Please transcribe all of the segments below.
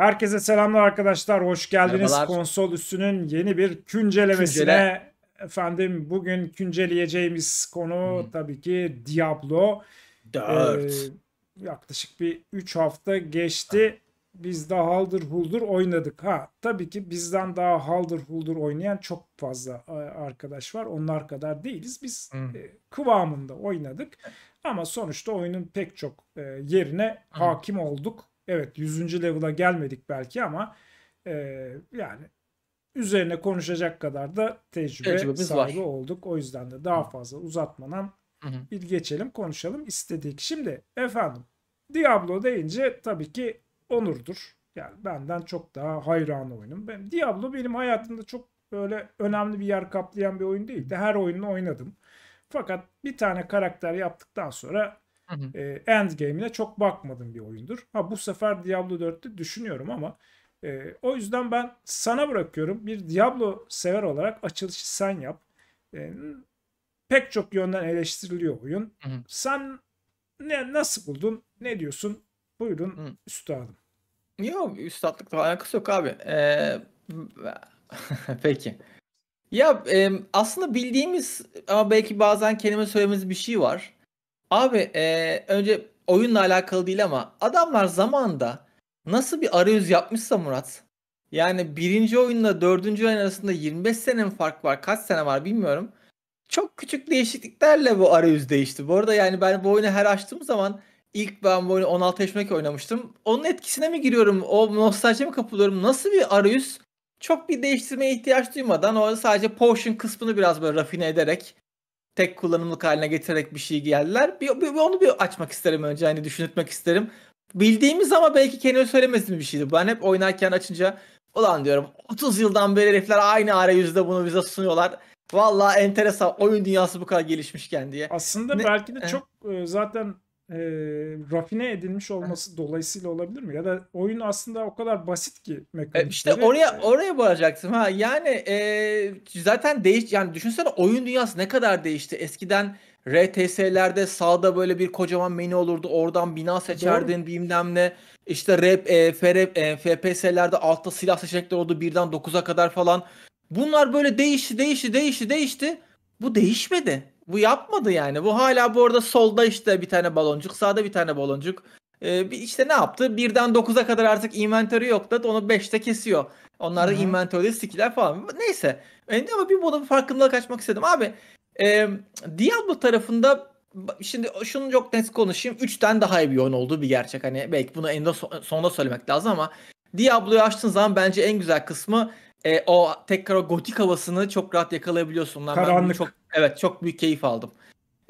Herkese selamlar arkadaşlar. Hoş geldiniz. Merhabalar. Konsol üstünün yeni bir güncellemesine. Küncele. Efendim bugün günceleyeceğimiz konu hmm. tabii ki Diablo 4. Ee, yaklaşık bir 3 hafta geçti. Biz de haldır huldur oynadık. Ha tabii ki bizden daha haldır huldur oynayan çok fazla e, arkadaş var. Onlar kadar değiliz. Biz hmm. kıvamında oynadık. Ama sonuçta oyunun pek çok e, yerine hmm. hakim olduk Evet 100. level'a gelmedik belki ama e, yani üzerine konuşacak kadar da tecrübe Tecrübemiz sahibi var. olduk. O yüzden de daha fazla uzatmadan Hı-hı. bir geçelim konuşalım istedik. Şimdi efendim Diablo deyince tabii ki Onur'dur. Yani benden çok daha hayran oyunum. Ben, Diablo benim hayatımda çok böyle önemli bir yer kaplayan bir oyun değildi. Her oyununu oynadım. Fakat bir tane karakter yaptıktan sonra Hı hı. E, Endgame'ine çok bakmadığım bir oyundur. Ha bu sefer Diablo 4'te düşünüyorum ama e, o yüzden ben sana bırakıyorum. Bir Diablo sever olarak açılışı sen yap. E, pek çok yönden eleştiriliyor oyun. Hı hı. Sen ne nasıl buldun? Ne diyorsun? Buyurun hı. üstadım. Yok üstadlıkla alakası yok abi. Ee, peki. Ya e, aslında bildiğimiz ama belki bazen kelime söylememiz bir şey var. Abi e, önce oyunla alakalı değil ama adamlar zamanda nasıl bir arayüz yapmışsa Murat. Yani birinci oyunla dördüncü oyun arasında 25 sene mi fark var? Kaç sene var bilmiyorum. Çok küçük değişikliklerle bu arayüz değişti. Bu arada yani ben bu oyunu her açtığım zaman ilk ben bu oyunu 16 yaşındaki oynamıştım. Onun etkisine mi giriyorum? O nostaljiye mi kapılıyorum? Nasıl bir arayüz? Çok bir değiştirmeye ihtiyaç duymadan o sadece potion kısmını biraz böyle rafine ederek tek kullanımlık haline getirerek bir şey geldiler. Bir, bir, onu bir açmak isterim önce hani düşünütmek isterim. Bildiğimiz ama belki kendi söylemediğimiz bir şeydi. Ben hep oynarken açınca ulan diyorum 30 yıldan beri herifler aynı arayüzde bunu bize sunuyorlar. Valla enteresan oyun dünyası bu kadar gelişmişken diye. Aslında ne? belki de eh. çok e, zaten e, rafine edilmiş olması dolayısıyla olabilir mi? Ya da oyun aslında o kadar basit ki e, mekanikleri. İşte oraya oraya varacaktım ha. Yani e, zaten değiş yani düşünsene oyun dünyası ne kadar değişti. Eskiden RTS'lerde sağda böyle bir kocaman menü olurdu. Oradan bina seçerdin Doğru. bilmem ne. İşte rap, e, FR, e, FPS'lerde altta silah seçenekleri oldu birden 9'a kadar falan. Bunlar böyle değişti, değişti, değişti, değişti. Bu değişmedi. Bu yapmadı yani. Bu hala bu arada solda işte bir tane baloncuk, sağda bir tane baloncuk. Ee, işte ne yaptı? Birden 9'a kadar artık inventörü yok da onu 5'te kesiyor. Onlar da inventörde skiller falan. Neyse. Yani ee, ama bir bunun farkındalık açmak istedim. Abi e, Diablo tarafında şimdi şunu çok net konuşayım. 3'ten daha iyi bir oyun olduğu bir gerçek. Hani belki bunu en sonunda söylemek lazım ama Diablo'yu açtığın zaman bence en güzel kısmı e, o tekrar o gotik havasını çok rahat yakalayabiliyorsun. Karanlık. Ben çok Evet çok büyük keyif aldım.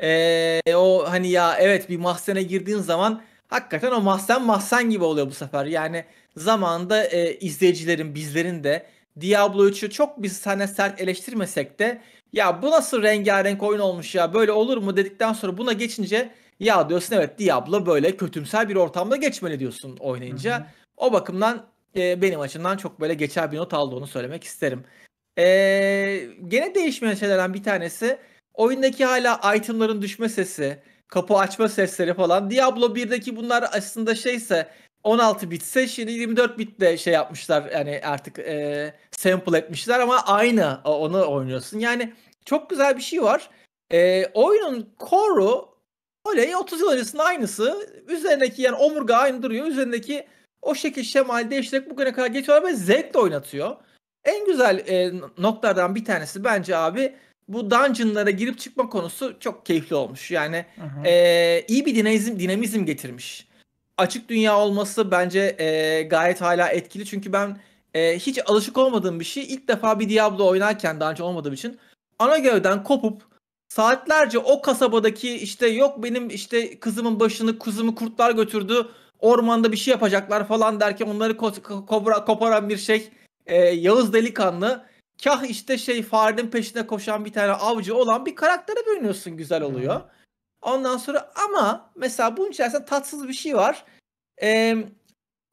Ee, o hani ya evet bir mahzene girdiğin zaman hakikaten o mahzen mahzen gibi oluyor bu sefer. Yani zamanda e, izleyicilerin bizlerin de Diablo 3'ü çok biz sana sert eleştirmesek de ya bu nasıl rengarenk oyun olmuş ya böyle olur mu dedikten sonra buna geçince ya diyorsun evet Diablo böyle kötümser bir ortamda geçmeli diyorsun oynayınca. Hı hı. O bakımdan e, benim açımdan çok böyle geçer bir not aldı onu söylemek isterim. Ee, gene değişmeyen şeylerden bir tanesi oyundaki hala itemların düşme sesi, kapı açma sesleri falan. Diablo 1'deki bunlar aslında şeyse 16 bitse şimdi 24 bitte şey yapmışlar yani artık e, sample etmişler ama aynı onu oynuyorsun. Yani çok güzel bir şey var. E, oyunun core'u öyle 30 yıl öncesinin aynısı. Üzerindeki yani omurga aynı duruyor. Üzerindeki o şekil şemal değiştirerek bugüne kadar geçiyorlar ve zevkle oynatıyor. En güzel e, noktalardan bir tanesi bence abi bu dungeonlara girip çıkma konusu çok keyifli olmuş. Yani hı hı. E, iyi bir dinamizm, dinamizm getirmiş. Açık dünya olması bence e, gayet hala etkili. Çünkü ben e, hiç alışık olmadığım bir şey. ilk defa bir Diablo oynarken daha önce olmadığım için ana gövden kopup saatlerce o kasabadaki işte yok benim işte kızımın başını kuzumu kurtlar götürdü ormanda bir şey yapacaklar falan derken onları ko- ko- koparan bir şey e, Yağız Delikanlı kah işte şey farenin peşine koşan bir tane avcı olan bir karaktere bürünüyorsun güzel oluyor. Hmm. Ondan sonra ama mesela bunun içerisinde tatsız bir şey var. Ee,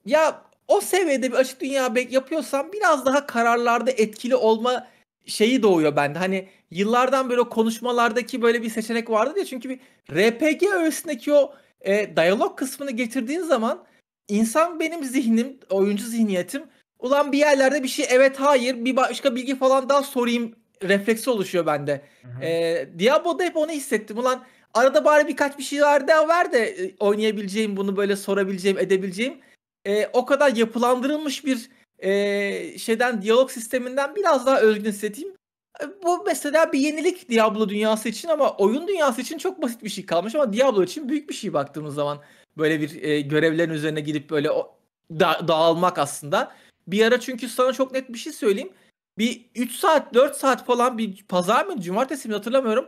ya o seviyede bir açık dünya yapıyorsan biraz daha kararlarda etkili olma şeyi doğuyor bende. Hani yıllardan böyle konuşmalardaki böyle bir seçenek vardı diye. Çünkü bir RPG öğesindeki o e, diyalog kısmını getirdiğin zaman insan benim zihnim, oyuncu zihniyetim ulan bir yerlerde bir şey evet hayır bir başka bilgi falan daha sorayım refleksi oluşuyor bende. E, Diablo'da hep onu hissettim. Ulan arada bari birkaç bir şey var daha ver de e, oynayabileceğim bunu böyle sorabileceğim edebileceğim. E, o kadar yapılandırılmış bir e, şeyden diyalog sisteminden biraz daha özgün hissettiğim. Ee, bu mesela bir yenilik Diablo dünyası için ama oyun dünyası için çok basit bir şey kalmış ama Diablo için büyük bir şey baktığımız zaman böyle bir e, görevlerin üzerine gidip böyle o, da, dağılmak aslında. Bir ara çünkü sana çok net bir şey söyleyeyim. Bir 3 saat 4 saat falan bir pazar mı cumartesi mi hatırlamıyorum.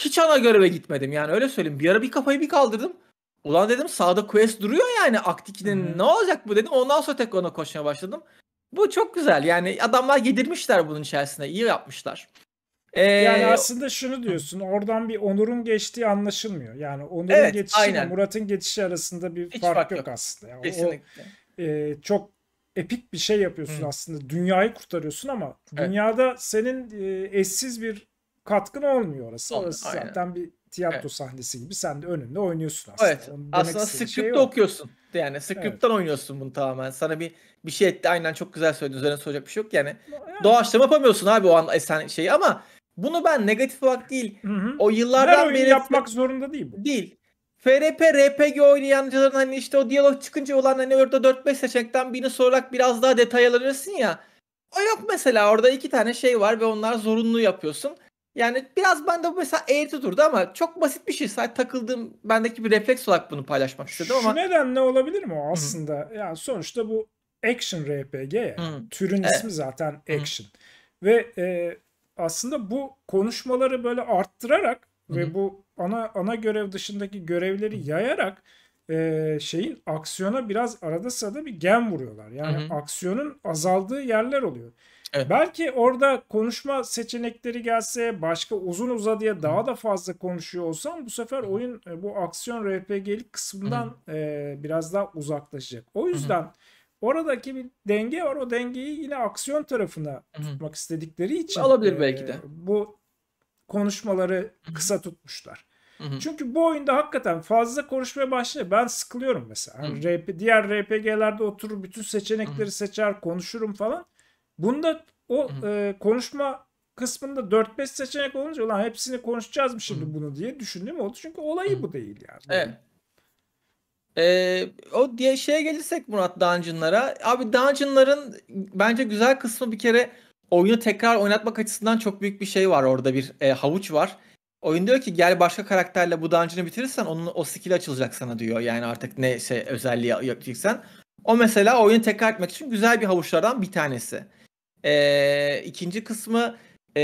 Hiç ana göreve gitmedim yani öyle söyleyeyim. Bir ara bir kafayı bir kaldırdım. Ulan dedim sağda quest duruyor yani Aktiki'nin hmm. ne olacak bu dedim. Ondan sonra tek ona koşmaya başladım. Bu çok güzel yani adamlar yedirmişler bunun içerisine iyi yapmışlar. Ee, yani aslında şunu diyorsun oradan bir Onur'un geçtiği anlaşılmıyor. Yani Onur'un evet, geçişi Murat'ın geçişi arasında bir Hiç fark, fark yok, yok aslında. Yani Kesinlikle. O, e, çok epik bir şey yapıyorsun Hı. aslında. Dünyayı kurtarıyorsun ama evet. dünyada senin e, eşsiz bir katkın olmuyor orası. Olmuyor, orası aynen. zaten bir tiyatro evet. sahnesi gibi sen de önünde oynuyorsun aslında. Evet. aslında script'te şey okuyorsun. Yani script'tan evet. oynuyorsun bunu tamamen. Sana bir bir şey etti. Aynen çok güzel söyledin. Üzerine soracak bir şey yok. Yani, yani. doğaçlama yapamıyorsun abi o an e, sen şeyi ama bunu ben negatif olarak değil. Hı hı. O yıllardan Her beri yapmak zorunda değil bu. Değil. FRP, RPG oynayanların hani işte o diyalog çıkınca olan hani orada 4-5 seçenekten birini sorarak biraz daha detay alırırsın ya. O yok mesela orada iki tane şey var ve onlar zorunlu yapıyorsun. Yani biraz bende bu mesela eğreti durdu ama çok basit bir şey. Sadece takıldığım bendeki bir refleks olarak bunu paylaşmak istedim ama. Şu nedenle olabilir mi o aslında? Hı. Yani sonuçta bu action RPG ya. Hı. Türün evet. ismi zaten action. Hı. Ve e, aslında bu konuşmaları böyle arttırarak ve bu ana ana görev dışındaki görevleri yayarak e, şeyin aksiyona biraz arada sırada bir gem vuruyorlar. Yani Hı-hı. aksiyonun azaldığı yerler oluyor. Evet. Belki orada konuşma seçenekleri gelse başka uzun uzadıya daha da fazla konuşuyor olsam bu sefer oyun e, bu aksiyon RPG'lik kısmından e, biraz daha uzaklaşacak. O yüzden Hı oradaki bir denge var. O dengeyi yine aksiyon tarafına tutmak istedikleri için. Alabilir belki de. Bu konuşmaları kısa tutmuşlar. Çünkü bu oyunda hakikaten fazla konuşmaya başlayınca ben sıkılıyorum mesela. Hani RP, diğer RPG'lerde oturur bütün seçenekleri seçer konuşurum falan. Bunda o e, konuşma kısmında 4-5 seçenek olunca ulan hepsini konuşacağız mı şimdi bunu diye düşündüm oldu. Çünkü olayı bu değil yani. Evet. Ee, o diye şeye gelirsek Murat Dungeon'lara. Abi Dungeon'ların bence güzel kısmı bir kere oyunu tekrar oynatmak açısından çok büyük bir şey var orada bir e, havuç var. Oyun diyor ki gel başka karakterle bu dungeon'ı bitirirsen onun o skill açılacak sana diyor. Yani artık ne şey özelliği yapacaksan. O mesela oyunu tekrar etmek için güzel bir havuçlardan bir tanesi. Ee, ikinci kısmı e,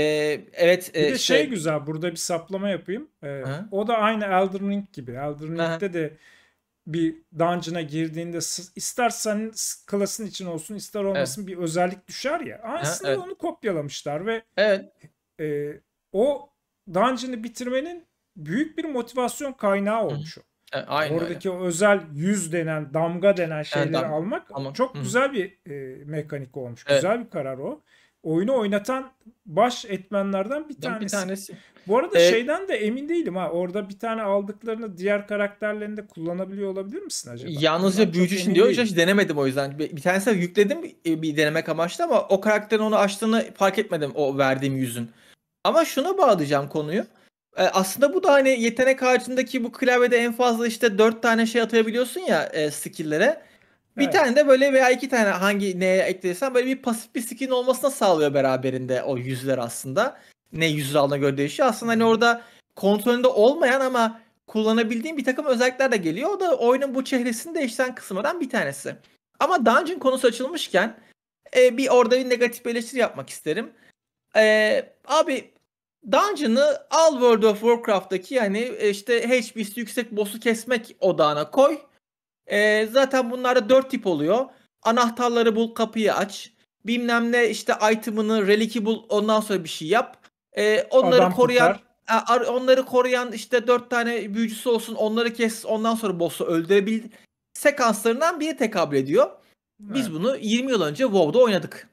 evet. Bir de e, şey, şey güzel burada bir saplama yapayım. Ee, o da aynı Elden Ring gibi. Elden Ring'de Hı. de bir dungeon'a girdiğinde ister senin klasın için olsun ister olmasın evet. bir özellik düşer ya. Aynısını ha, evet. onu kopyalamışlar ve evet. e, o dungeon'ı bitirmenin büyük bir motivasyon kaynağı olmuş o. E, aynen Oradaki öyle. özel yüz denen, damga denen şeyleri evet, dam- almak tamam. çok Hı. güzel bir e, mekanik olmuş. Evet. Güzel bir karar o oyunu oynatan baş etmenlerden bir tanesi. Bir tanesi. Bu arada ee, şeyden de emin değilim ha. Orada bir tane aldıklarını diğer karakterlerinde kullanabiliyor olabilir misin acaba? Yalnızca Bundan büyücü için diyor. Hiç denemedim o yüzden. Bir, bir tanesine yükledim e, bir denemek amaçlı ama o karakterin onu açtığını fark etmedim o verdiğim yüzün. Ama şuna bağlayacağım konuyu. E, aslında bu da hani yetenek ağacındaki bu klavyede en fazla işte dört tane şey atabiliyorsun ya e, skill'lere. Bir tane de böyle veya iki tane hangi neye eklersen böyle bir pasif bir skin olmasına sağlıyor beraberinde o yüzler aslında. Ne yüz aldığına göre değişiyor. Aslında hani hmm. orada kontrolünde olmayan ama kullanabildiğin bir takım özellikler de geliyor. O da oyunun bu çehresini değiştiren kısımlardan bir tanesi. Ama dungeon konusu açılmışken e, bir orada bir negatif bir eleştiri yapmak isterim. E, abi Dungeon'ı al World of Warcraft'taki yani e, işte HP'si yüksek boss'u kesmek odağına koy. E, zaten bunlarda dört tip oluyor. Anahtarları bul, kapıyı aç. Bilmem ne işte item'ını, relik'i bul, ondan sonra bir şey yap. E, onları Adam koruyan kurtar e, onları koruyan işte dört tane büyücüsü olsun onları kes ondan sonra boss'u öldürebil sekanslarından biri tekabül ediyor. Biz evet. bunu 20 yıl önce WoW'da oynadık.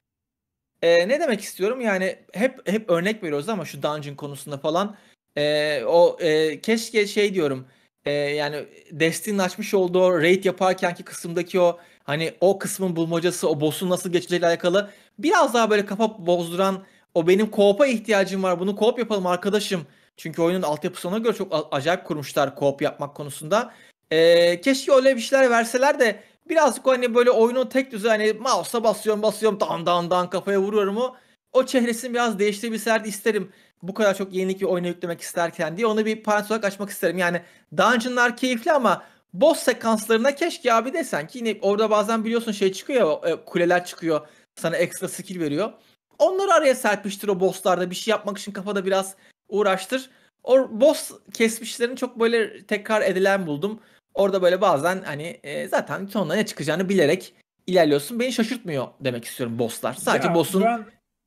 Ee, ne demek istiyorum yani hep hep örnek veriyoruz ama şu dungeon konusunda falan e, o e, keşke şey diyorum e, yani Destin'in açmış olduğu raid yaparkenki kısımdaki o hani o kısmın bulmacası o boss'un nasıl geçeceğiyle alakalı biraz daha böyle kafa bozduran o benim co ihtiyacım var bunu co yapalım arkadaşım. Çünkü oyunun altyapısı ona göre çok acayip kurmuşlar co yapmak konusunda. E, keşke öyle bir şeyler verseler de birazcık hani böyle oyunu tek düze hani mouse'a basıyorum basıyorum dan dan dan kafaya vuruyorum o o çehresini biraz değiştirebilselerdi isterim. Bu kadar çok yenilik bir oyuna yüklemek isterken diye onu bir parantez olarak açmak isterim. Yani dungeonlar keyifli ama boss sekanslarına keşke abi desen ki yine orada bazen biliyorsun şey çıkıyor ya e, kuleler çıkıyor sana ekstra skill veriyor. Onları araya serpiştir o bosslarda bir şey yapmak için kafada biraz uğraştır. O boss kesmişlerini çok böyle tekrar edilen buldum. Orada böyle bazen hani e, zaten sonuna ne çıkacağını bilerek ilerliyorsun. Beni şaşırtmıyor demek istiyorum bosslar. Sadece ya, boss'un ben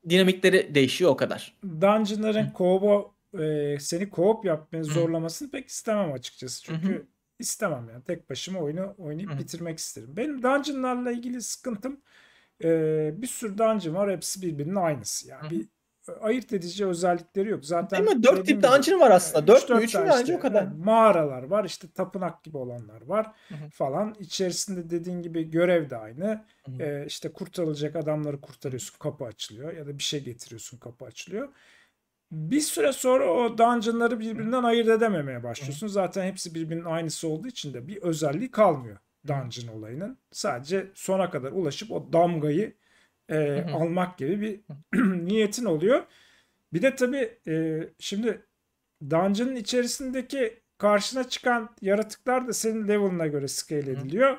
dinamikleri değişiyor o kadar. Dungeon'ların kobo e, seni koop yapmaya zorlamasını pek istemem açıkçası. Çünkü Hı-hı. istemem yani. Tek başıma oyunu oynayıp Hı-hı. bitirmek isterim. Benim dungeonlarla ilgili sıkıntım e, bir sürü dungeon var. Hepsi birbirinin aynısı. Yani Hı-hı. bir ayırt edici özellikleri yok. Zaten Değil mi? Dört tip dungeon var aslında. Dört mü? Üç mü? Işte, o kadar. Yani mağaralar var. işte tapınak gibi olanlar var. Hı-hı. Falan. İçerisinde dediğin gibi görev de aynı. Hı-hı. Ee, işte kurtarılacak adamları kurtarıyorsun. Kapı açılıyor. Ya da bir şey getiriyorsun. Kapı açılıyor. Bir süre sonra o dungeonları birbirinden ayırt edememeye başlıyorsun. Hı-hı. Zaten hepsi birbirinin aynısı olduğu için de bir özelliği kalmıyor dungeon olayının. Sadece sona kadar ulaşıp o damgayı e, almak gibi bir niyetin oluyor. Bir de tabii e, şimdi dungeon'ın içerisindeki karşına çıkan yaratıklar da senin level'ına göre scale ediliyor.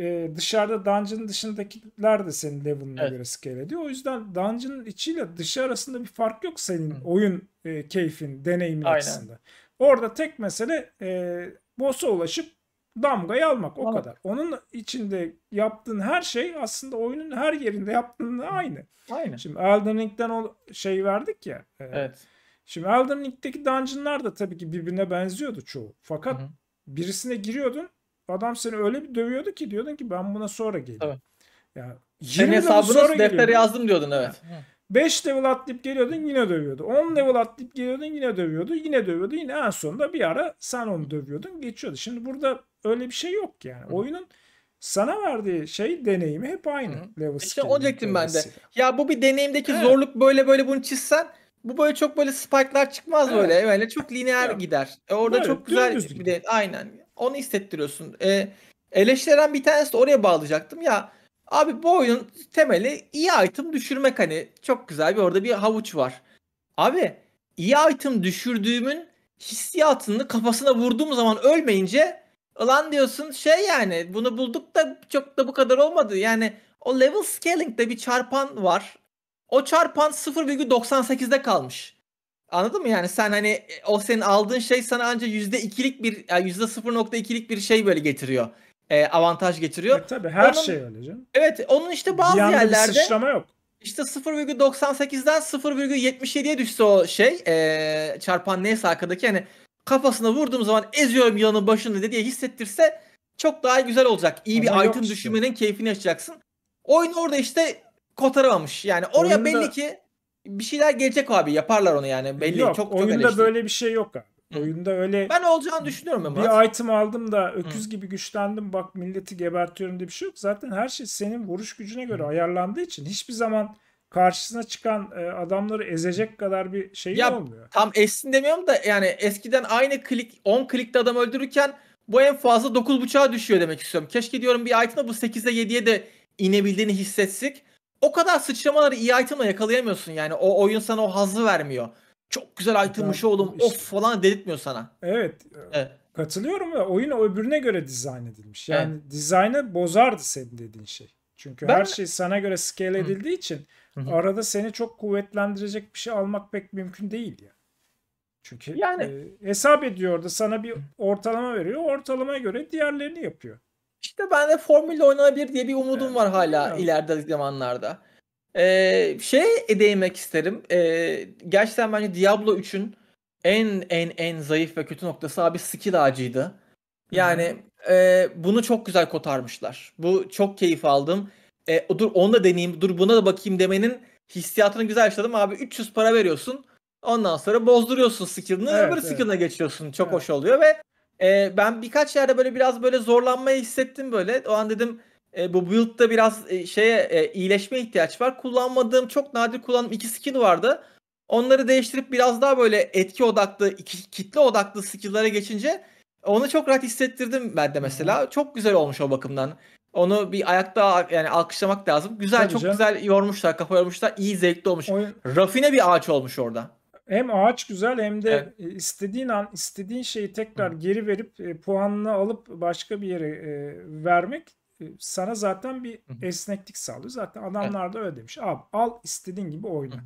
E, dışarıda dungeon'ın dışındakiler de senin level'ına evet. göre scale ediyor. O yüzden dungeon'ın içiyle dışı arasında bir fark yok senin hı. oyun e, keyfin, deneyimin Aynen. açısından. Orada tek mesele e, boss'a ulaşıp damgayı almak o Ama. kadar. Onun içinde yaptığın her şey aslında oyunun her yerinde yaptığın aynı. Aynı. Şimdi Elden Ring'den o şey verdik ya. E, evet. Şimdi Elden Ring'deki dungeon'lar da tabii ki birbirine benziyordu çoğu. Fakat Hı-hı. birisine giriyordun adam seni öyle bir dövüyordu ki diyordun ki ben buna sonra geleyim. Tabii. Ya, Senin hesabını deftere yazdım diyordun evet. Hı. 5 level atlayıp geliyordun yine dövüyordu. 10 level atlayıp geliyordun yine dövüyordu. Yine dövüyordu. Yine en sonunda bir ara sen onu dövüyordun. Geçiyordu. Şimdi burada Öyle bir şey yok yani. Hı. Oyunun sana verdiği şey deneyimi hep aynı. Hı. Level işte o diyecektim ben de. Ya bu bir deneyimdeki evet. zorluk böyle böyle bunu çizsen bu böyle çok böyle spike'lar çıkmaz evet. böyle. Böyle çok lineer gider. E orada böyle, çok güzel bir de aynen. Onu hissettiriyorsun. E, eleştiren bir tanesi de oraya bağlayacaktım. Ya abi bu oyunun temeli iyi item düşürmek hani. Çok güzel bir orada bir havuç var. Abi iyi item düşürdüğümün hissiyatını kafasına vurduğum zaman ölmeyince Ulan diyorsun şey yani bunu bulduk da çok da bu kadar olmadı. Yani o level scaling'de bir çarpan var. O çarpan 0,98'de kalmış. Anladın mı yani sen hani o senin aldığın şey sana ancak %2'lik bir yani %0.2'lik bir şey böyle getiriyor. E, avantaj getiriyor. E, tabii her onun, şey öyle canım. Evet onun işte bazı bir yerlerde bir sıçrama yok. İşte 0,98'den 0,77'ye düşse o şey e, çarpan neyse arkadaki hani kafasına vurduğum zaman eziyorum yılanın başını diye hissettirse çok daha güzel olacak. İyi bir item işte. düşünmenin keyfini yaşayacaksın. Oyun orada işte kotaramamış. Yani oraya oyunda... belli ki bir şeyler gelecek abi. Yaparlar onu yani. Belli yok, çok oyunda çok eleştir. böyle bir şey yok abi. Oyunda öyle Ben olacağını düşünüyorum ben. Bir artık. item aldım da öküz Hı. gibi güçlendim. Bak milleti gebertiyorum diye bir şey yok. Zaten her şey senin vuruş gücüne göre Hı. ayarlandığı için hiçbir zaman karşısına çıkan e, adamları ezecek kadar bir şey ya, olmuyor. Tam essin demiyorum da yani eskiden aynı klik 10 klikte adam öldürürken bu en fazla 9.5'a düşüyor demek istiyorum. Keşke diyorum bir item'da bu 8'de 7'ye de inebildiğini hissetsek. O kadar sıçramaları iyi item'la yakalayamıyorsun yani. O oyun sana o hazzı vermiyor. Çok güzel item'mış yani, oğlum işte, of falan dedirtmiyor sana. Evet. E, evet. Katılıyorum ya oyun öbürüne göre dizayn edilmiş. Yani evet. dizaynı bozardı senin dediğin şey. Çünkü ben... her şey sana göre scale edildiği Hı. için Hı hı. Arada seni çok kuvvetlendirecek bir şey almak pek mümkün değil ya. Çünkü yani e, hesap ediyor da sana bir ortalama veriyor. Ortalamaya göre diğerlerini yapıyor. İşte ben de Formula oynanabilir diye bir umudum evet. var hala evet. ileride zamanlarda. Ee, şey değinmek isterim. Ee, gerçekten bence Diablo 3'ün en en en zayıf ve kötü noktası abi skill ağacıydı. Yani e, bunu çok güzel kotarmışlar. Bu çok keyif aldım e, dur onu da deneyeyim, dur buna da bakayım demenin hissiyatını güzel yaşadım. Abi 300 para veriyorsun. Ondan sonra bozduruyorsun skill'ını, evet, öbür evet. skill'ına geçiyorsun. Çok evet. hoş oluyor ve e, ben birkaç yerde böyle biraz böyle zorlanmayı hissettim böyle. O an dedim e, bu build'da biraz e, şeye e, iyileşmeye ihtiyaç var. Kullanmadığım çok nadir kullandığım iki skill vardı. Onları değiştirip biraz daha böyle etki odaklı, iki, kitle odaklı skill'lara geçince onu çok rahat hissettirdim ben de mesela. hı Çok güzel olmuş o bakımdan. Onu bir ayakta yani alkışlamak lazım. Güzel Tabii çok canım. güzel yormuşlar, kafa yormuşlar. İyi zevkli olmuş. Oyun... Rafine bir ağaç olmuş orada. Hem ağaç güzel hem de evet. E, istediğin an istediğin şeyi tekrar Hı. geri verip e, puanını alıp başka bir yere e, vermek e, sana zaten bir Hı. esneklik sağlıyor. Zaten adamlar evet. da öyle demiş. Abi al istediğin gibi oyna. Hı.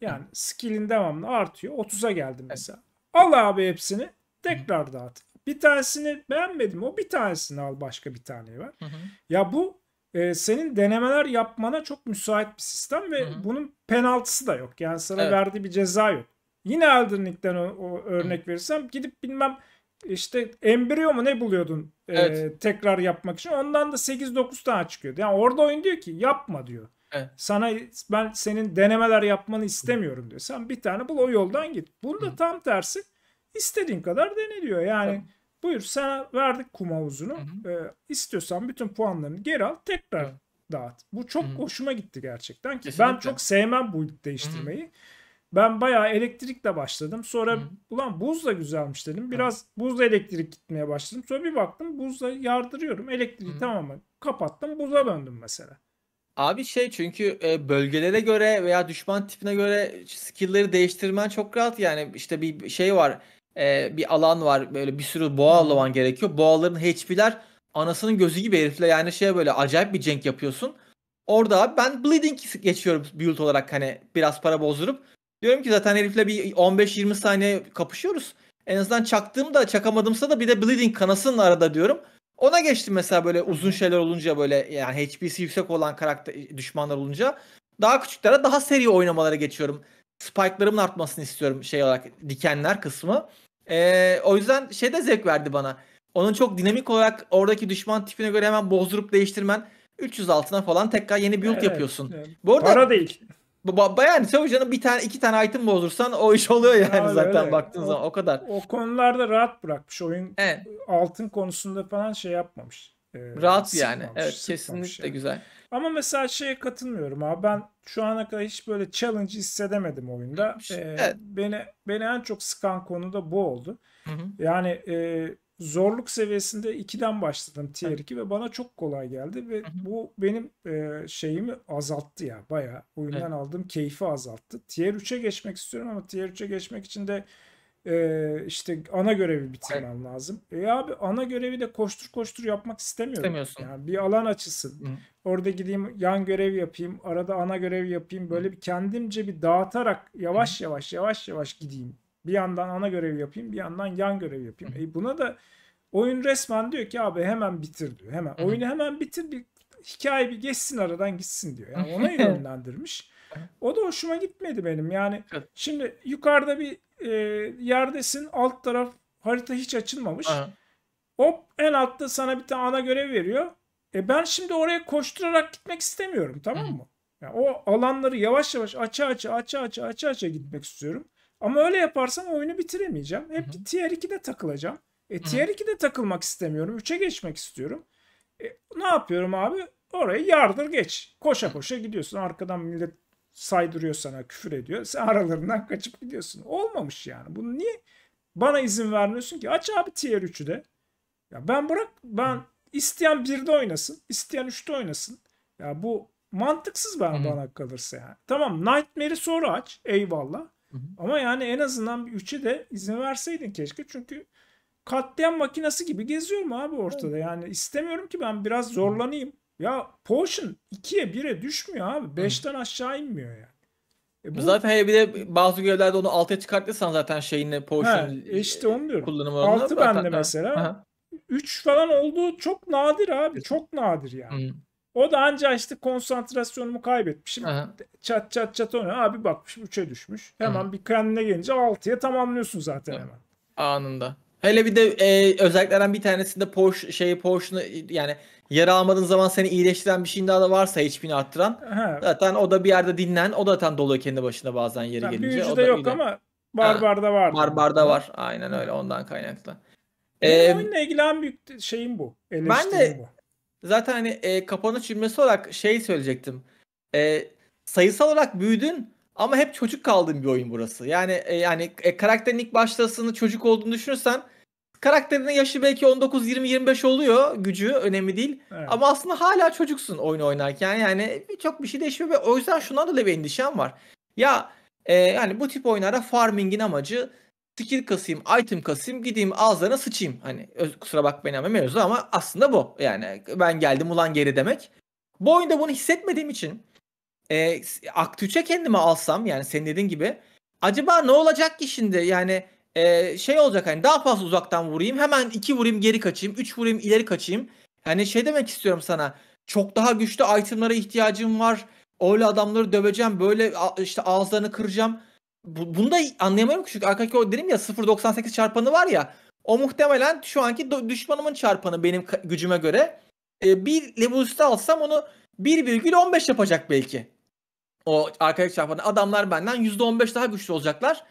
Yani skill'in devamlı artıyor. 30'a geldim mesela. Evet. Al abi hepsini tekrar dağıt. Bir tanesini beğenmedim. O bir tanesini al başka bir taneyi var Ya bu e, senin denemeler yapmana çok müsait bir sistem ve hı hı. bunun penaltısı da yok. Yani sana evet. verdiği bir ceza yok. Yine Elden Ring'den o, o örnek hı. verirsem gidip bilmem işte embriyo mu ne buluyordun e, evet. tekrar yapmak için. Ondan da 8-9 tane çıkıyordu. Yani orada oyun diyor ki yapma diyor. Evet. Sana ben senin denemeler yapmanı istemiyorum diyor. Sen bir tane bul o yoldan git. Bunda Hı. tam tersi İstediğin kadar deniliyor. Yani Tabii. buyur sana verdik kum havuzunu. Hı hı. Ee, bütün puanlarını geri al tekrar hı. dağıt. Bu çok hı hı. hoşuma gitti gerçekten. Ki Kesinlikle. ben çok sevmem bu değiştirmeyi. Hı hı. Ben bayağı elektrikle başladım. Sonra Hı-hı. ulan buz da güzelmiş dedim. Biraz Hı-hı. buzla elektrik gitmeye başladım. Sonra bir baktım buzla yardırıyorum. Elektriği Hı-hı. tamamen kapattım. Buza döndüm mesela. Abi şey çünkü e, bölgelere göre veya düşman tipine göre skill'leri değiştirmen çok rahat. Yani işte bir şey var e, bir alan var. Böyle bir sürü boğa hmm. avlaman gerekiyor. Boğaların HP'ler anasının gözü gibi herifle yani şey böyle acayip bir cenk yapıyorsun. Orada ben Bleeding geçiyorum build olarak hani biraz para bozdurup. Diyorum ki zaten herifle bir 15-20 saniye kapışıyoruz. En azından çaktığımda çakamadımsa da bir de Bleeding kanasının arada diyorum. Ona geçtim mesela böyle uzun şeyler olunca böyle yani HP'si yüksek olan karakter düşmanlar olunca daha küçüklere daha seri oynamalara geçiyorum. Spike'larımın artmasını istiyorum şey olarak dikenler kısmı. Ee, o yüzden şey de zevk verdi bana. Onun çok dinamik olarak oradaki düşman tipine göre hemen bozdurup değiştirmen 300 altına falan tekrar yeni build evet, yapıyorsun. Evet. Bu arada Para değil. Ba yani bir tane iki tane item bozdursan o iş oluyor yani Abi zaten öyle. baktığın o, zaman o kadar. O konularda rahat bırakmış oyun. Evet. Altın konusunda falan şey yapmamış. E, rahat yani. Evet kesinlikle yani. güzel. Ama mesela şeye katılmıyorum abi. Ben şu ana kadar hiç böyle challenge hissedemedim oyunda. Ee, evet. Beni beni en çok sıkan konu da bu oldu. Hı hı. Yani e, zorluk seviyesinde 2'den başladım tier 2 ve bana çok kolay geldi ve hı hı. bu benim e, şeyimi azalttı ya bayağı oyundan evet. aldığım keyfi azalttı. Tier 3'e geçmek istiyorum ama tier 3'e geçmek için de e, işte ana görevi bitirmen evet. lazım. E abi ana görevi de koştur koştur yapmak istemiyorum. İstemiyorsun. Yani bir alan açılsın. Hı. Orada gideyim yan görev yapayım. Arada ana görev yapayım. Böyle Hı. bir kendimce bir dağıtarak yavaş Hı. yavaş yavaş yavaş gideyim. Bir yandan ana görevi yapayım. Bir yandan yan görev yapayım. E buna da oyun resmen diyor ki abi hemen bitir diyor. Hemen. Hı. Oyunu hemen bitir. Bir hikaye bir geçsin aradan gitsin diyor. Yani ona yönlendirmiş. O da hoşuma gitmedi benim. Yani evet. şimdi yukarıda bir e, yerdesin. Alt taraf harita hiç açılmamış. Aha. Hop en altta sana bir tane ana görev veriyor. E ben şimdi oraya koşturarak gitmek istemiyorum tamam mı? Yani o alanları yavaş yavaş aça aça aça aça aça aça gitmek istiyorum. Ama öyle yaparsam oyunu bitiremeyeceğim. Hep Hı-hı. tier 2'de takılacağım. E tier 2'de takılmak istemiyorum. 3'e geçmek istiyorum. E, ne yapıyorum abi? Orayı yardır geç. Koşa koşa gidiyorsun. Arkadan millet saydırıyor sana, küfür ediyor. Sen aralarından kaçıp gidiyorsun. Olmamış yani. Bunu niye bana izin vermiyorsun ki? Aç abi tier 3'ü de. Ya ben bırak ben isteyen 1'de oynasın, isteyen 3'te oynasın. Ya bu mantıksız ben Hı-hı. bana kalırsa yani. Tamam Nightmare'i sonra aç. Eyvallah. Hı-hı. Ama yani en azından 3'e de izin verseydin keşke. Çünkü katliam makinesi gibi geziyorum abi ortada. Yani istemiyorum ki ben biraz zorlanayım. Ya portion 2'ye 1'e düşmüyor abi. 5'ten aşağı inmiyor yani. E bu... Zaten hele bir de bazı görevlerde onu 6'ya çıkarttıysan zaten şeyinle portion He, e işte onu diyorum. kullanımı 6 bende mesela. Aha. 3 falan olduğu çok nadir abi. Çok nadir yani. Hı. O da anca işte konsantrasyonumu kaybetmişim. Aha. Çat çat çat oynuyor. Abi bakmış 3'e düşmüş. Hemen Hı. bir kendine gelince 6'ya tamamlıyorsun zaten Hı. hemen. Anında. Hele bir de e, özelliklerden bir tanesinde Porsche şey Porsche'nu yani yara almadığın zaman seni iyileştiren bir şeyin daha da varsa HP'ni arttıran. Aha. Zaten o da bir yerde dinlen. O da zaten doluyor kendi başına bazen yeri yani gelince. Büyücüde yok ama Barbar'da var. Barbar'da var. Aynen öyle ondan kaynaklı. Benim ee, oyunla ilgili en büyük şeyim bu. Ben de bu. zaten hani e, kapanış cümlesi olarak şey söyleyecektim. E, sayısal olarak büyüdün ama hep çocuk kaldığın bir oyun burası. Yani e, yani e, karakterin ilk başlasını çocuk olduğunu düşünürsen Karakterinin yaşı belki 19, 20, 25 oluyor. Gücü önemli değil. Evet. Ama aslında hala çocuksun oyun oynarken. Yani birçok bir şey değişmiyor ve o yüzden şuna da bir endişem var. Ya e, yani bu tip oyunlarda farming'in amacı skill kasayım, item kasayım, gideyim ağızlarına sıçayım. Hani öz, kusura bakmayın ama mevzu ama aslında bu. Yani ben geldim ulan geri demek. Bu oyunda bunu hissetmediğim için e, Act 3'e kendimi alsam yani senin dediğin gibi acaba ne olacak ki şimdi yani e, şey olacak hani daha fazla uzaktan vurayım. Hemen iki vurayım geri kaçayım. Üç vurayım ileri kaçayım. Hani şey demek istiyorum sana. Çok daha güçlü itemlara ihtiyacım var. Öyle adamları döveceğim. Böyle işte ağızlarını kıracağım. Bu, bunu da anlayamıyorum ki. Çünkü arkadaki o dedim ya 0.98 çarpanı var ya. O muhtemelen şu anki düşmanımın çarpanı benim gücüme göre. E, bir level üstü alsam onu 1,15 yapacak belki. O arkadaş çarpanı. Adamlar benden %15 daha güçlü olacaklar.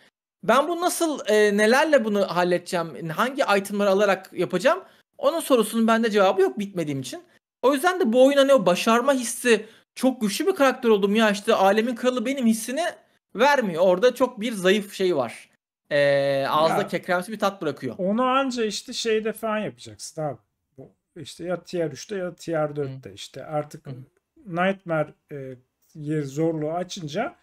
Ben bu nasıl e, nelerle bunu halledeceğim? Hangi itemları alarak yapacağım? Onun sorusunun bende cevabı yok bitmediğim için. O yüzden de bu oyuna hani ne o başarma hissi çok güçlü bir karakter oldum ya işte alemin kralı benim hissini vermiyor. Orada çok bir zayıf şey var. Ee, ağızda ya, kekremsi bir tat bırakıyor. Onu anca işte şeyde falan yapacaksın abi. İşte ya tier 3'te ya tier 4'te Hı. işte artık Hı. Nightmare e, yer zorluğu açınca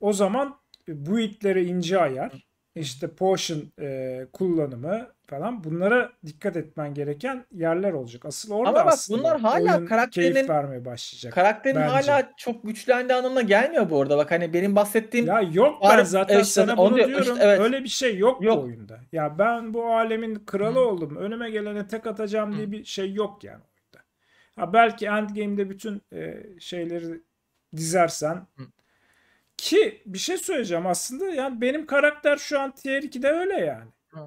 o zaman bu itlere ince ayar, işte potion e, kullanımı falan bunlara dikkat etmen gereken yerler olacak. Asıl orada Ama bak bunlar hala karakterin keyif vermeye başlayacak. Karakterin bence. hala çok güçlendiği anlamına gelmiyor bu arada. Bak hani benim bahsettiğim Ya yok var, zaten e, işte, sana bunu diyor, diyorum. Işte, evet. Öyle bir şey yok, yok bu oyunda. Ya ben bu alemin kralı Hı. oldum. Önüme gelene tek atacağım Hı. diye bir şey yok yani oyunda. Ha belki game'de bütün e, şeyleri dizersen Hı. Ki bir şey söyleyeceğim aslında yani benim karakter şu an tier 2'de öyle yani. Hı.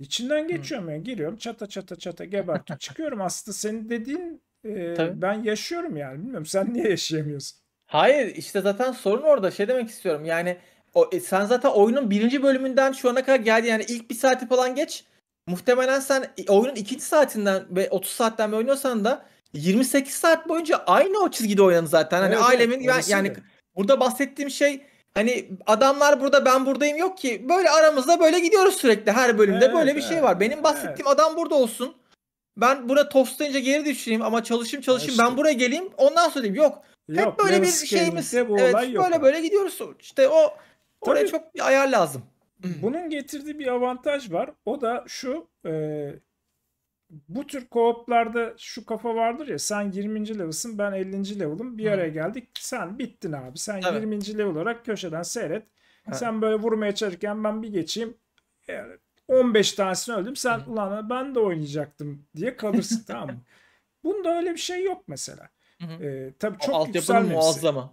İçinden geçiyorum Hı. yani giriyorum çata çata çata gebertip çıkıyorum. Aslında senin dediğin e, ben yaşıyorum yani bilmiyorum sen niye yaşayamıyorsun? Hayır işte zaten sorun orada şey demek istiyorum yani o, e, sen zaten oyunun birinci bölümünden şu ana kadar geldi yani ilk bir saati falan geç muhtemelen sen e, oyunun ikinci saatinden ve 30 saatten oynuyorsan da 28 saat boyunca aynı o çizgide oynadın zaten. Hani evet, ailemin evet, ben, yani de. Burada bahsettiğim şey hani adamlar burada ben buradayım yok ki. Böyle aramızda böyle gidiyoruz sürekli her bölümde evet, böyle bir evet, şey var. Benim bahsettiğim evet. adam burada olsun. Ben buna tostlayınca geri düşeyim ama çalışayım çalışayım işte. ben buraya geleyim ondan sonra diyeyim. Yok. yok Hep böyle bir şeyimiz. Evet, böyle yok. böyle gidiyoruz. İşte o oraya çok bir ayar lazım. Bunun getirdiği bir avantaj var. O da şu e, bu tür kooplarda şu kafa vardır ya sen 20. level'sın ben 50. level'ım bir Hı. araya geldik sen bittin abi sen evet. 20. level olarak köşeden seyret evet. sen böyle vurmaya çalışırken ben bir geçeyim yani 15 tanesini öldüm sen Hı. ulan ben de oynayacaktım diye kalırsın tamam mı? Bunda öyle bir şey yok mesela. Hı hı. Ee, tabii çok o altyapının muazzama.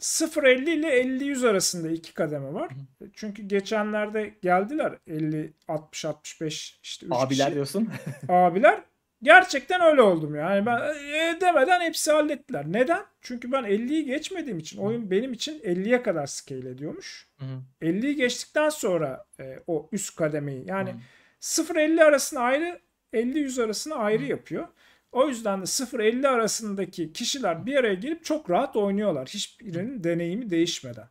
0.50 ile 50-100 arasında iki kademe var. Hı. Çünkü geçenlerde geldiler 50-60-65 işte Abiler kişi. diyorsun. Abiler. Gerçekten öyle oldum yani. Ben e, demeden hepsi hallettiler. Neden? Çünkü ben 50'yi geçmediğim için Hı. oyun benim için 50'ye kadar scale ediyormuş. 50'yi geçtikten sonra e, o üst kademeyi yani 050 arasında ayrı 50-100 arasını ayrı Hı. yapıyor. O yüzden de 0-50 arasındaki kişiler bir araya gelip çok rahat oynuyorlar. Hiçbirinin deneyimi değişmeden.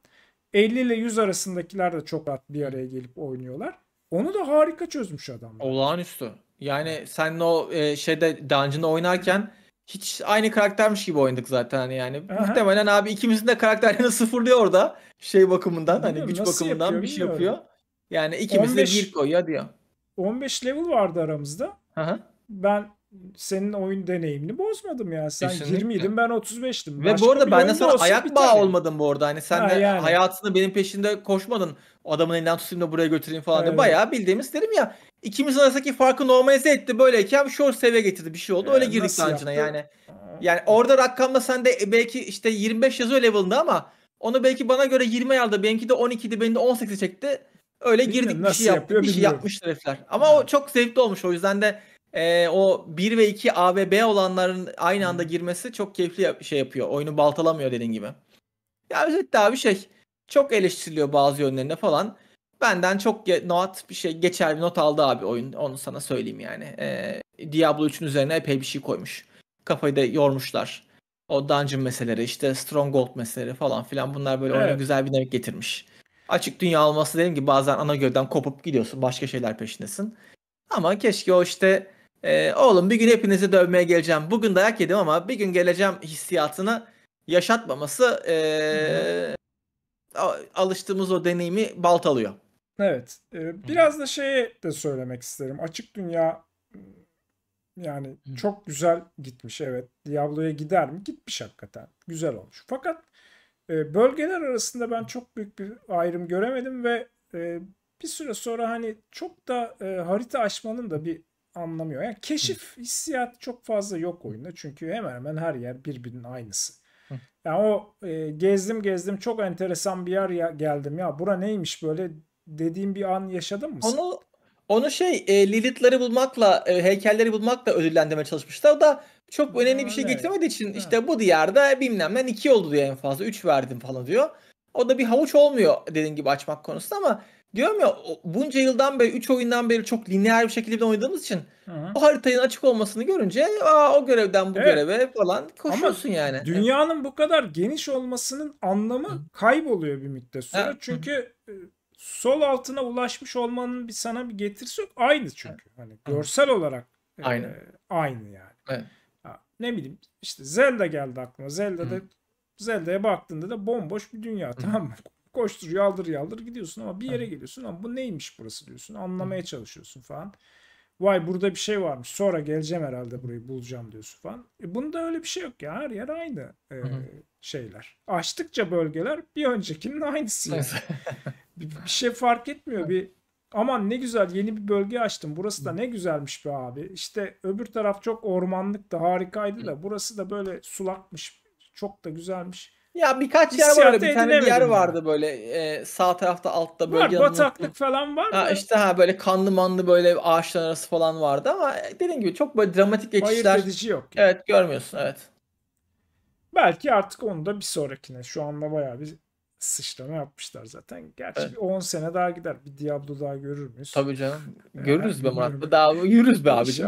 50 ile 100 arasındakiler de çok rahat bir araya gelip oynuyorlar. Onu da harika çözmüş adamlar. Olağanüstü. Yani sen o e, şeyde dungeon'da oynarken hiç aynı karaktermiş gibi oynadık zaten hani yani. Aha. Muhtemelen abi ikimizin de karakterlerini sıfırlıyor orada. Şey bakımından hani güç bakımından yapıyor, bir şey yapıyor. Yani ikimiz 15, de bir koyuyor diyor. 15 level vardı aramızda. Aha. Ben senin oyun deneyimini bozmadım ya. Sen Kesinlikle. 20'ydin ben 35'tim. Ve Başka bu arada ben benden sana ayak bağı olmadım bu arada. Hani sen ha, de yani. hayatını benim peşinde koşmadın. Adamın elinden tutayım da buraya götüreyim falan evet. diye. Bayağı bildiğimiz derim ya. İkimiz arasındaki farkı normalize etti. Böyleyken short seviye getirdi. Bir şey oldu. Öyle ee, girdik sancına yani. Yani orada rakamda sen de e, belki işte 25 yazıyor level'ında ama onu belki bana göre 20 aldı. Benimki de 12'di. Benim de 18'e çekti. Öyle girdik bir şey yaptık. Bir şey bilmiyorum. herifler. Ama o çok zevkli olmuş. O yüzden de e, o 1 ve 2 A ve B olanların aynı anda girmesi çok keyifli yap- şey yapıyor. Oyunu baltalamıyor dediğin gibi. Ya özetle abi şey çok eleştiriliyor bazı yönlerinde falan. Benden çok not bir şey geçer bir not aldı abi oyun. Onu sana söyleyeyim yani. E, Diablo 3'ün üzerine epey bir şey koymuş. Kafayı da yormuşlar. O dungeon meseleleri işte Stronghold meseleleri falan filan bunlar böyle evet. oyuna güzel bir demek getirmiş. Açık dünya olması dedim ki bazen ana gövden kopup gidiyorsun başka şeyler peşindesin. Ama keşke o işte e, oğlum bir gün hepinizi dövmeye geleceğim. Bugün dayak yedim ama bir gün geleceğim hissiyatını yaşatmaması e, alıştığımız o deneyimi baltalıyor. Evet. E, biraz da şey de söylemek isterim. Açık dünya ıı, yani çok güzel gitmiş evet. Diablo'ya gider mi? Gitmiş hakikaten. Güzel olmuş. Fakat e, bölgeler arasında ben çok büyük bir ayrım göremedim ve e, bir süre sonra hani çok da e, harita açmanın da bir anlamıyor. Yani keşif hissiyat çok fazla yok oyunda. Çünkü hemen hemen her yer birbirinin aynısı. Yani o e, gezdim gezdim çok enteresan bir yer ya, geldim ya bura neymiş böyle dediğim bir an yaşadın mı? Onu onu şey e, Lilith'leri bulmakla e, heykelleri bulmakla ödüllendirmeye çalışmıştı. O da çok önemli ha, bir şey evet. için ha. işte bu diyarda bilmem ben iki oldu diyor en fazla üç verdim falan diyor. O da bir havuç olmuyor dediğin gibi açmak konusunda ama diyorum ya bunca yıldan beri 3 oyundan beri çok lineer bir şekilde oynadığımız için Hı-hı. o haritanın açık olmasını görünce Aa, o görevden bu evet. göreve falan koşuyorsun Ama yani. Dünyanın evet. bu kadar geniş olmasının anlamı Hı-hı. kayboluyor bir müddet sonra. Evet. Çünkü Hı-hı. E, sol altına ulaşmış olmanın bir sana bir getirisi yok. Aynı çünkü. Evet. Hani görsel Hı-hı. olarak aynı. E, aynı yani. Evet. ne bileyim işte Zelda geldi aklıma. Zelda'da Zelda'ya baktığında da bomboş bir dünya Hı-hı. tamam mı? koştur yaldır yaldır gidiyorsun ama bir yere geliyorsun ama bu neymiş burası diyorsun anlamaya çalışıyorsun falan. Vay burada bir şey varmış sonra geleceğim herhalde burayı bulacağım diyorsun falan. E bunda öyle bir şey yok ya her yer aynı e, şeyler. Açtıkça bölgeler bir öncekinin aynısı yani. bir, bir şey fark etmiyor bir aman ne güzel yeni bir bölge açtım. Burası da ne güzelmiş be abi. İşte öbür taraf çok ormanlık da harikaydı da burası da böyle sulakmış. Çok da güzelmiş. Ya birkaç yer vardı. Bir tane bir yer vardı böyle e, sağ tarafta altta böyle. Var yanına... bataklık falan var. Ha, işte ha böyle kanlı manlı böyle ağaçlar arası falan vardı ama e, dediğim gibi çok böyle dramatik geçişler. Hayır edici yok. Yani. Evet görmüyorsun evet. Belki artık onu da bir sonrakine. Şu anda bayağı bir sıçrama yapmışlar zaten. Gerçi evet. bir 10 sene daha gider. Bir Diablo daha görür müyüz? Tabii canım. Görürüz be Murat. Daha yürürüz be abicim.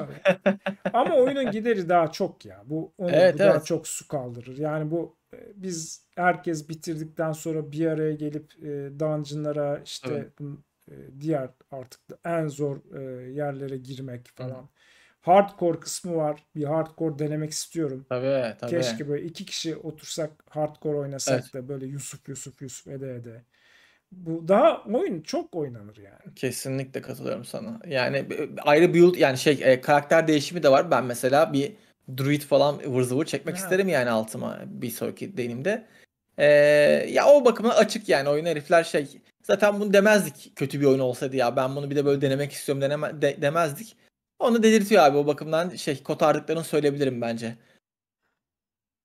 Ama oyunun gideri daha çok ya. Bu onu evet, bu evet. daha çok su kaldırır. Yani bu e, biz herkes bitirdikten sonra bir araya gelip e, dungeon'lara işte evet. diğer artık en zor e, yerlere girmek falan. Evet hardcore kısmı var. Bir hardcore denemek istiyorum. Tabii tabii. Keşke böyle iki kişi otursak hardcore oynasak evet. da böyle Yusuf Yusuf Yusuf ede ede. Bu daha oyun çok oynanır yani. Kesinlikle katılıyorum sana. Yani e, ayrı build yani şey e, karakter değişimi de var. Ben mesela bir druid falan vır zıvır çekmek ha. isterim yani altıma bir sonraki deneyimde. Ee, ya o bakımdan açık yani oyun herifler şey zaten bunu demezdik kötü bir oyun olsaydı ya ben bunu bir de böyle denemek istiyorum deneme, de, demezdik. Onu delirtiyor abi o bakımdan şey kotardıklarını söyleyebilirim bence.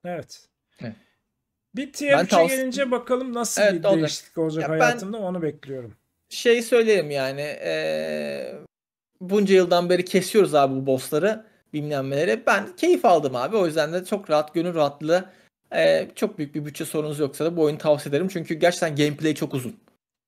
Evet. Bir tier 3'e gelince bakalım nasıl evet, bir değişiklik olacak ya hayatımda ben onu bekliyorum. Şey söyleyeyim yani ee, bunca yıldan beri kesiyoruz abi bu bossları bilmem Ben keyif aldım abi o yüzden de çok rahat gönül rahatlığı ee, çok büyük bir bütçe sorunuz yoksa da bu oyunu tavsiye ederim. Çünkü gerçekten gameplay çok uzun.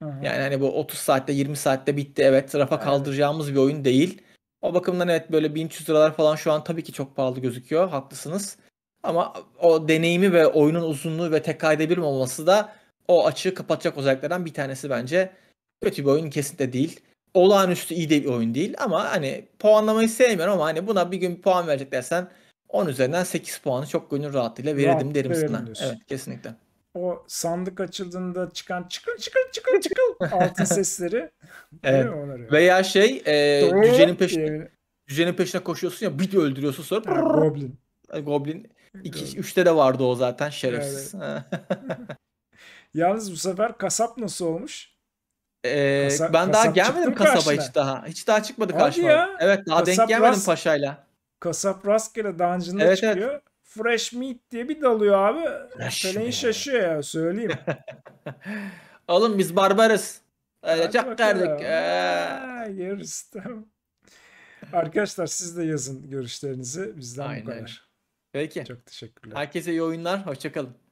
Hı-hı. Yani hani bu 30 saatte 20 saatte bitti evet rafa evet. kaldıracağımız bir oyun değil. O bakımdan evet böyle 1300 liralar falan şu an tabii ki çok pahalı gözüküyor. Haklısınız. Ama o deneyimi ve oyunun uzunluğu ve tek kayda bir olması da o açığı kapatacak özelliklerden bir tanesi bence. Kötü bir oyun kesinlikle değil. Olağanüstü iyi de bir oyun değil ama hani puanlamayı sevmiyorum ama hani buna bir gün bir puan verecek dersen 10 üzerinden 8 puanı çok gönül rahatlığıyla verirdim Rahat derim sana. Evet kesinlikle o sandık açıldığında çıkan çıkıl çıkıl çıkıl çıkıl altın sesleri. evet. Veya şey e, cücenin peşine yani. cücenin peşine koşuyorsun ya bir öldürüyorsun sonra. Ha, goblin. Goblin. 2 üçte de vardı o zaten şerefsiz. Evet. Yalnız bu sefer kasap nasıl olmuş? Ee, Kasa, ben daha gelmedim kasaba karşına. hiç daha. Hiç daha çıkmadı Hadi karşıma. Evet daha kasap denk gelmedim rast, paşayla. Kasap rastgele dungeon'a evet, çıkıyor. Evet fresh meat diye bir dalıyor abi. Pele'yi şaşıyor ya söyleyeyim. Oğlum biz barbarız. Öyle çok derdik. Yeriz ee. Arkadaşlar siz de yazın görüşlerinizi. Bizden Aynen. bu kadar. Peki. Çok teşekkürler. Herkese iyi oyunlar. Hoşçakalın.